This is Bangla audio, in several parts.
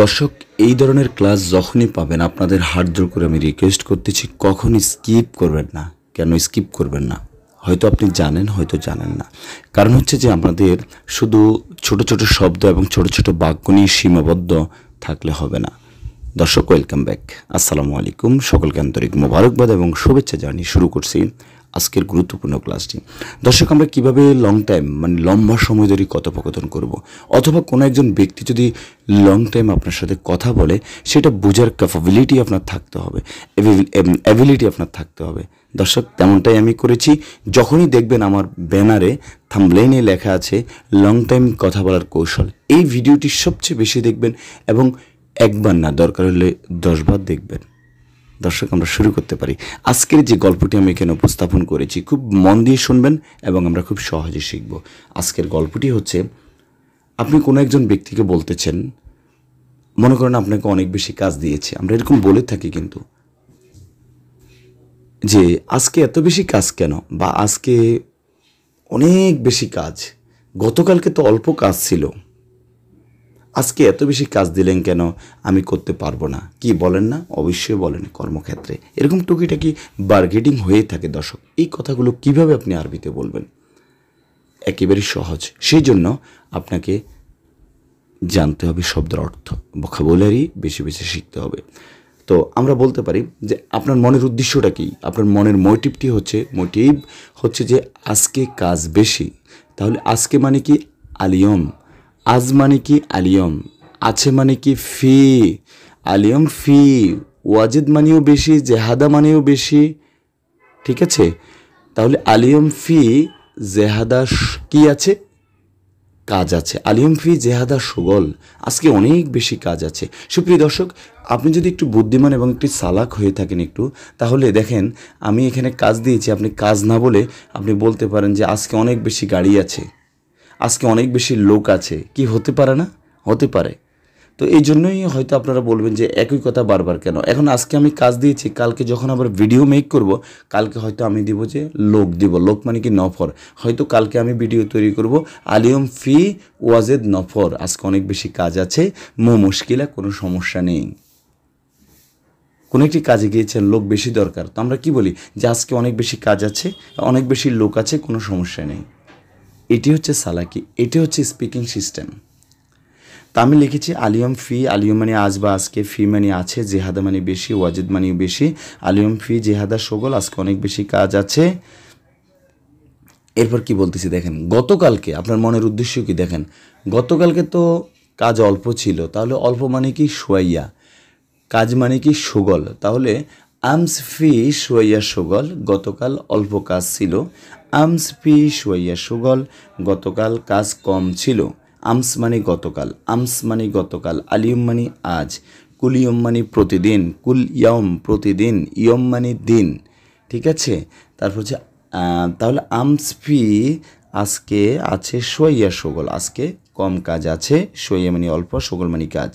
দর্শক এই ধরনের ক্লাস যখনই পাবেন আপনাদের হার্ড করে আমি রিকোয়েস্ট করতেছি কখনই স্কিপ করবেন না কেন স্কিপ করবেন না হয়তো আপনি জানেন হয়তো জানেন না কারণ হচ্ছে যে আমাদের শুধু ছোট ছোট শব্দ এবং ছোট ছোট বাক্য নিয়ে সীমাবদ্ধ থাকলে হবে না দর্শক ওয়েলকাম ব্যাক আসসালামু আলাইকুম সকলকে আন্তরিক মোবারকবাদ এবং শুভেচ্ছা জানিয়ে শুরু করছি আজকের গুরুত্বপূর্ণ ক্লাসটি দর্শক আমরা কিভাবে লং টাইম মানে লম্বা সময় ধরে কথোপকথন করব। অথবা কোনো একজন ব্যক্তি যদি লং টাইম আপনার সাথে কথা বলে সেটা বোঝার ক্যাপাবিলিটি আপনার থাকতে হবে অ্যাবিলিটি আপনার থাকতে হবে দর্শক তেমনটাই আমি করেছি যখনই দেখবেন আমার ব্যানারে থামলেনে লেখা আছে লং টাইম কথা বলার কৌশল এই ভিডিওটি সবচেয়ে বেশি দেখবেন এবং একবার না দরকার হলে দশবার দেখবেন দর্শক আমরা শুরু করতে পারি আজকের যে গল্পটি আমি এখানে উপস্থাপন করেছি খুব মন দিয়ে শুনবেন এবং আমরা খুব সহজে শিখব আজকের গল্পটি হচ্ছে আপনি কোনো একজন ব্যক্তিকে বলতেছেন মনে করেন আপনাকে অনেক বেশি কাজ দিয়েছে আমরা এরকম বলে থাকি কিন্তু যে আজকে এত বেশি কাজ কেন বা আজকে অনেক বেশি কাজ গতকালকে তো অল্প কাজ ছিল আজকে এত বেশি কাজ দিলেন কেন আমি করতে পারবো না কি বলেন না অবশ্যই বলেন কর্মক্ষেত্রে এরকম টুকিটাকি বার্গেটিং হয়ে থাকে দর্শক এই কথাগুলো কিভাবে আপনি আরবিতে বলবেন একেবারেই সহজ সেই জন্য আপনাকে জানতে হবে শব্দের অর্থ বখাবুলারি বেশি বেশি শিখতে হবে তো আমরা বলতে পারি যে আপনার মনের উদ্দেশ্যটা কী আপনার মনের মোটিভটি হচ্ছে মোটিভ হচ্ছে যে আজকে কাজ বেশি তাহলে আজকে মানে কি আলিয়ম আজ মানে কি আলিয়ম আছে মানে কি ফি আলিয়ম ফি ওয়াজিদ মানেও বেশি জেহাদা মানেও বেশি ঠিক আছে তাহলে আলিয়ম ফি জেহাদা কি আছে কাজ আছে আলিয়ম ফি জেহাদা সুগল আজকে অনেক বেশি কাজ আছে সুপ্রিয় দর্শক আপনি যদি একটু বুদ্ধিমান এবং একটু সালাক হয়ে থাকেন একটু তাহলে দেখেন আমি এখানে কাজ দিয়েছি আপনি কাজ না বলে আপনি বলতে পারেন যে আজকে অনেক বেশি গাড়ি আছে আজকে অনেক বেশি লোক আছে কি হতে পারে না হতে পারে তো এই জন্যই হয়তো আপনারা বলবেন যে একই কথা বারবার কেন এখন আজকে আমি কাজ দিয়েছি কালকে যখন আবার ভিডিও মেক করব কালকে হয়তো আমি দিব যে লোক দিব লোক মানে কি নফর হয়তো কালকে আমি ভিডিও তৈরি করব আলিয়ম ফি ওয়াজেদ নফর আজকে অনেক বেশি কাজ আছে মো মুশকিলা কোনো সমস্যা নেই কোনো একটি কাজে গিয়েছেন লোক বেশি দরকার তো আমরা কি বলি যে আজকে অনেক বেশি কাজ আছে অনেক বেশি লোক আছে কোনো সমস্যা নেই এটি হচ্ছে সালাকি এটি হচ্ছে স্পিকিং সিস্টেম তা আমি লিখেছি আলিয়ম ফি আলিয়ম মানে আজ বা আজকে ফি মানে আছে জেহাদা মানে বেশি ওয়াজিদ মানে বেশি আলিয়ম ফি জেহাদা সগল আজকে অনেক বেশি কাজ আছে এরপর কি বলতেছি দেখেন গতকালকে আপনার মনের উদ্দেশ্য কি দেখেন গতকালকে তো কাজ অল্প ছিল তাহলে অল্প মানে কি শোয়াইয়া কাজ মানে কি সুগল তাহলে আমস ফি শোয়াইয়া সুগল গতকাল অল্প কাজ ছিল আমস পি শুয়াইয়া সুগল গতকাল কাজ কম ছিল আমস মানে গতকাল আমস মানে গতকাল আলিয়ম মানে আজ কুল ইয়ম মানে প্রতিদিন কুল ইয়ম প্রতিদিন ইয়ম মানে দিন ঠিক আছে তারপর হচ্ছে তাহলে আমস ফি আজকে আছে সোয়াইয়া সুগল আজকে কম কাজ আছে সোয়াইয়া মানে অল্প সগল মানে কাজ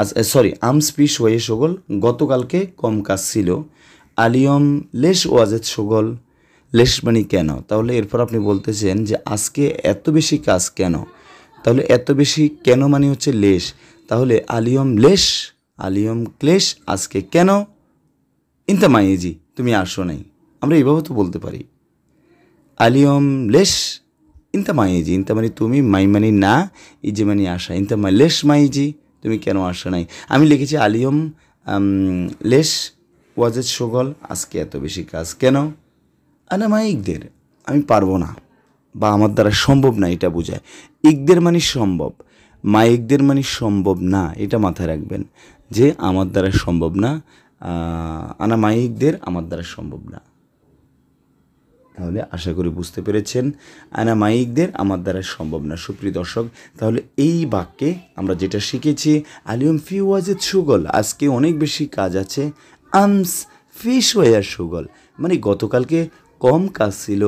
আজ সরি আমস ফি শোয়ে সগল গতকালকে কম কাজ ছিল আলিয়ম লেস ওয়াজেদ সগল মানি কেন তাহলে এরপর আপনি বলতেছেন যে আজকে এত বেশি কাজ কেন তাহলে এত বেশি কেন মানে হচ্ছে লেশ তাহলে আলিয়ম লেশ আলিয়ম ক্লেশ আজকে কেন ইনতা মাইজি তুমি আসো নাই আমরা এইভাবে তো বলতে পারি আলিয়ম লেশ ইনতা মাইজি ইনতা মানে তুমি মাই মানে না ইজি মানে আসা ইনতা মাই লেশ মাইজি তুমি কেন আসো নাই আমি লিখেছি আলিয়ম লেশ ওয়াজেদ সোগল আজকে এত বেশি কাজ কেন অনামায়িকদের আমি পারবো না বা আমার দ্বারা সম্ভব না এটা বোঝায় ইকদের মানে সম্ভব মায়িকদের মানে সম্ভব না এটা মাথায় রাখবেন যে আমার দ্বারা সম্ভব না আনামায়িকদের আমার দ্বারা সম্ভব না তাহলে আশা করি বুঝতে পেরেছেন আনামায়িকদের আমার দ্বারা সম্ভব না সুপ্রিয় দর্শক তাহলে এই বাক্যে আমরা যেটা শিখেছি আলিয়ম ফি ওয়াজেদ সুগল আজকে অনেক বেশি কাজ আছে আমস ফিশ ওয়ার সুগল মানে গতকালকে কম কাজ ছিল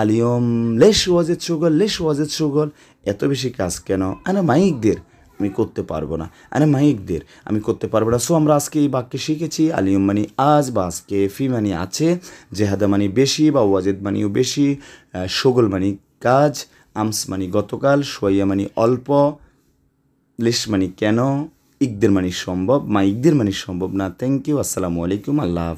আলিয়ম লেশ ওয়াজের সুগল লেশ ওয়াজের সুগল এত বেশি কাজ কেন আরে মাইকদের আমি করতে পারবো না আরে মাইকদের আমি করতে পারবো না সো আমরা আজকে এই বাক্যে শিখেছি আলিয়ম মানে আজ বা আজকে ফি মানে আছে জেহাদা মানে বেশি বা ওয়াজেদ মানেও বেশি সুগল মানে কাজ আমস মানে গতকাল সোয়া মানে অল্প লেশ মানে কেন ইকদের মানে সম্ভব মাইকদের মানে সম্ভব না থ্যাংক ইউ আসসালামু আলাইকুম আল্লাহ